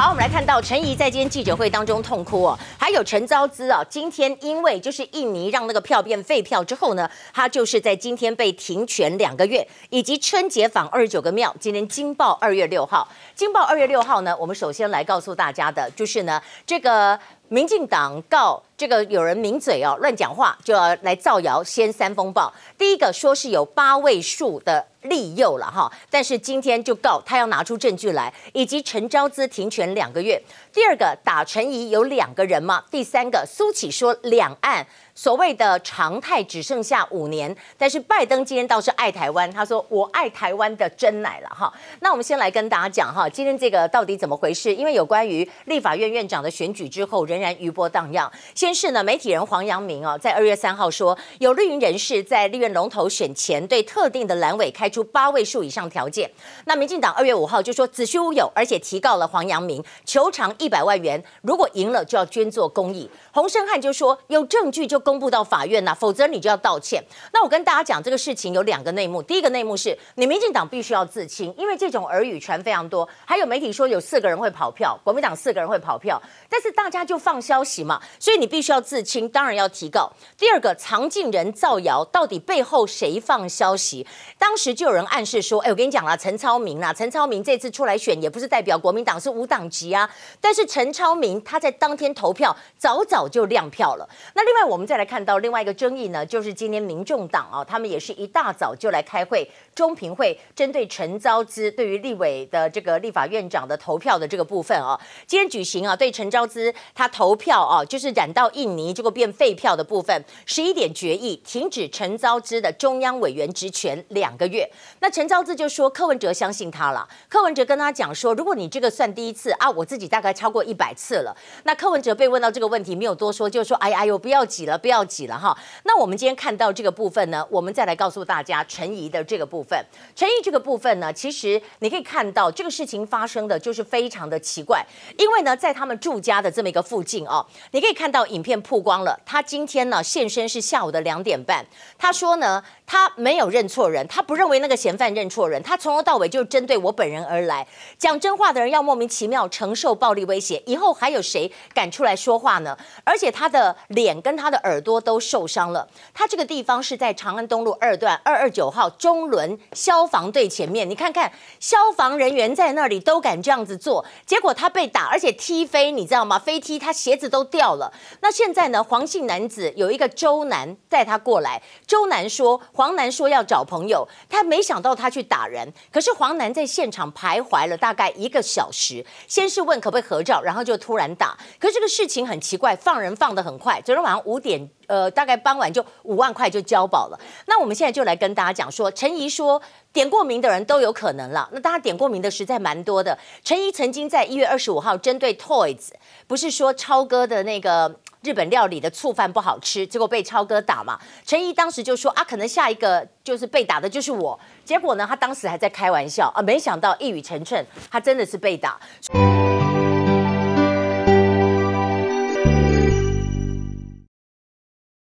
好，我们来看到陈怡在今天记者会当中痛哭哦，还有陈昭资啊，今天因为就是印尼让那个票变废票之后呢，他就是在今天被停权两个月，以及春节访二十九个庙，今天金报二月六号，金报二月六号呢，我们首先来告诉大家的就是呢，这个。民进党告这个有人抿嘴哦，乱讲话就要来造谣，先三风暴。第一个说是有八位数的利诱了哈，但是今天就告他要拿出证据来，以及陈昭资停权两个月。第二个打陈怡有两个人吗？第三个苏启说两岸。所谓的常态只剩下五年，但是拜登今天倒是爱台湾，他说我爱台湾的真奶了哈。那我们先来跟大家讲哈，今天这个到底怎么回事？因为有关于立法院院长的选举之后，仍然余波荡漾。先是呢，媒体人黄阳明啊，在二月三号说有绿营人士在立院龙头选前，对特定的蓝委开出八位数以上条件。那民进党二月五号就说子虚乌有，而且提告了黄阳明，求偿一百万元，如果赢了就要捐做公益。洪胜汉就说有证据就够。公布到法院呐，否则你就要道歉。那我跟大家讲，这个事情有两个内幕。第一个内幕是你民进党必须要自清，因为这种耳语传非常多。还有媒体说有四个人会跑票，国民党四个人会跑票，但是大家就放消息嘛，所以你必须要自清，当然要提告。第二个，常进人造谣，到底背后谁放消息？当时就有人暗示说，哎，我跟你讲啦，陈超明啊，陈超明这次出来选也不是代表国民党是无党籍啊，但是陈超明他在当天投票早早就亮票了。那另外我们再。再看到另外一个争议呢，就是今天民众党啊，他们也是一大早就来开会，中评会针对陈昭资对于立委的这个立法院长的投票的这个部分啊，今天举行啊，对陈昭资他投票啊，就是染到印尼结果变废票的部分，十一点决议停止陈昭资的中央委员职权两个月。那陈昭资就说柯文哲相信他了，柯文哲跟他讲说，如果你这个算第一次啊，我自己大概超过一百次了。那柯文哲被问到这个问题，没有多说，就说哎呀，哎呦，不要挤了。不要挤了哈。那我们今天看到这个部分呢，我们再来告诉大家陈怡的这个部分。陈怡这个部分呢，其实你可以看到这个事情发生的就是非常的奇怪，因为呢，在他们住家的这么一个附近哦，你可以看到影片曝光了。他今天呢现身是下午的两点半，他说呢。他没有认错人，他不认为那个嫌犯认错人，他从头到尾就是针对我本人而来。讲真话的人要莫名其妙承受暴力威胁，以后还有谁敢出来说话呢？而且他的脸跟他的耳朵都受伤了，他这个地方是在长安东路二段二二九号中仑消防队前面，你看看消防人员在那里都敢这样子做，结果他被打，而且踢飞，你知道吗？飞踢他鞋子都掉了。那现在呢，黄姓男子有一个周男带他过来，周男说。黄楠说要找朋友，他没想到他去打人。可是黄楠在现场徘徊了大概一个小时，先是问可不可以合照，然后就突然打。可是这个事情很奇怪，放人放的很快，昨天晚上五点，呃，大概傍晚就五万块就交保了。那我们现在就来跟大家讲说，陈怡说点过名的人都有可能了。那大家点过名的实在蛮多的。陈怡曾经在一月二十五号针对 Toys，不是说超哥的那个。日本料理的醋饭不好吃，结果被超哥打嘛？陈怡当时就说啊，可能下一个就是被打的就是我。结果呢，他当时还在开玩笑啊，没想到一语成谶，他真的是被打。